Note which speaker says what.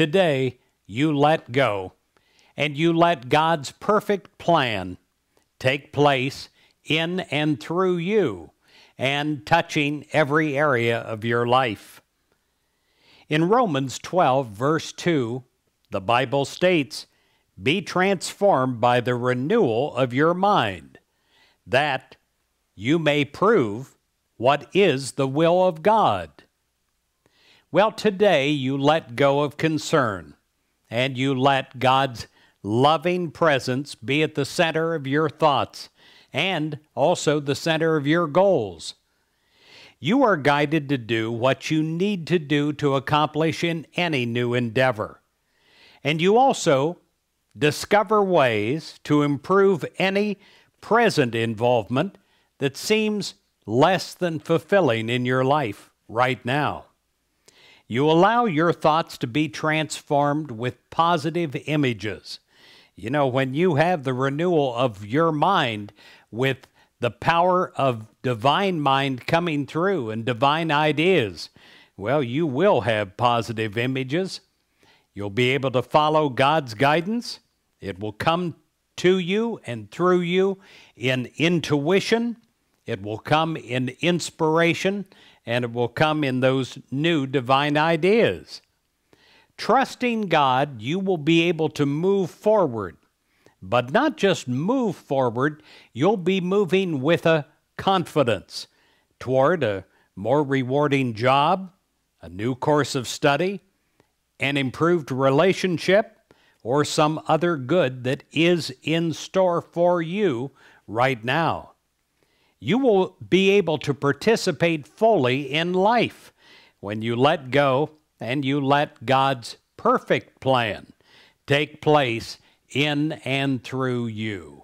Speaker 1: Today, you let go and you let God's perfect plan take place in and through you and touching every area of your life. In Romans 12, verse 2, the Bible states, Be transformed by the renewal of your mind, that you may prove what is the will of God well, today you let go of concern and you let God's loving presence be at the center of your thoughts and also the center of your goals. You are guided to do what you need to do to accomplish in any new endeavor. And you also discover ways to improve any present involvement that seems less than fulfilling in your life right now. You allow your thoughts to be transformed with positive images. You know, when you have the renewal of your mind with the power of divine mind coming through and divine ideas, well, you will have positive images. You'll be able to follow God's guidance. It will come to you and through you in intuition it will come in inspiration and it will come in those new divine ideas. Trusting God, you will be able to move forward, but not just move forward, you'll be moving with a confidence toward a more rewarding job, a new course of study, an improved relationship, or some other good that is in store for you right now you will be able to participate fully in life when you let go and you let God's perfect plan take place in and through you.